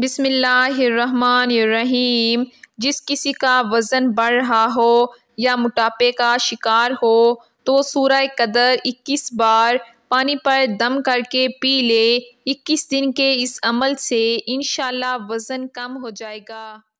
बिसमीम जिस किसी का वज़न बढ़ रहा हो या मोटापे का शिकार हो तो सूरह कदर 21 बार पानी पर दम करके पी ले 21 दिन के इस अमल से इन वज़न कम हो जाएगा